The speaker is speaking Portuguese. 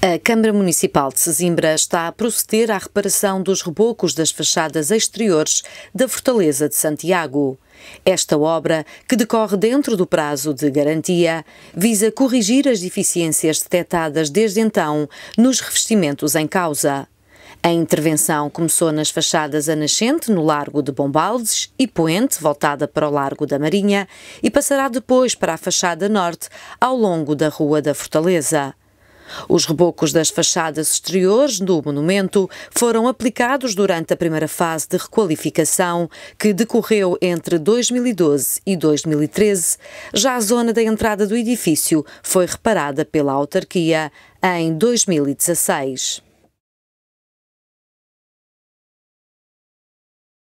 A Câmara Municipal de Sesimbra está a proceder à reparação dos rebocos das fachadas exteriores da Fortaleza de Santiago. Esta obra, que decorre dentro do prazo de garantia, visa corrigir as deficiências detectadas desde então nos revestimentos em causa. A intervenção começou nas fachadas a nascente no Largo de Bombaldes e Poente, voltada para o Largo da Marinha, e passará depois para a fachada norte, ao longo da Rua da Fortaleza. Os rebocos das fachadas exteriores do monumento foram aplicados durante a primeira fase de requalificação, que decorreu entre 2012 e 2013. Já a zona da entrada do edifício foi reparada pela autarquia em 2016.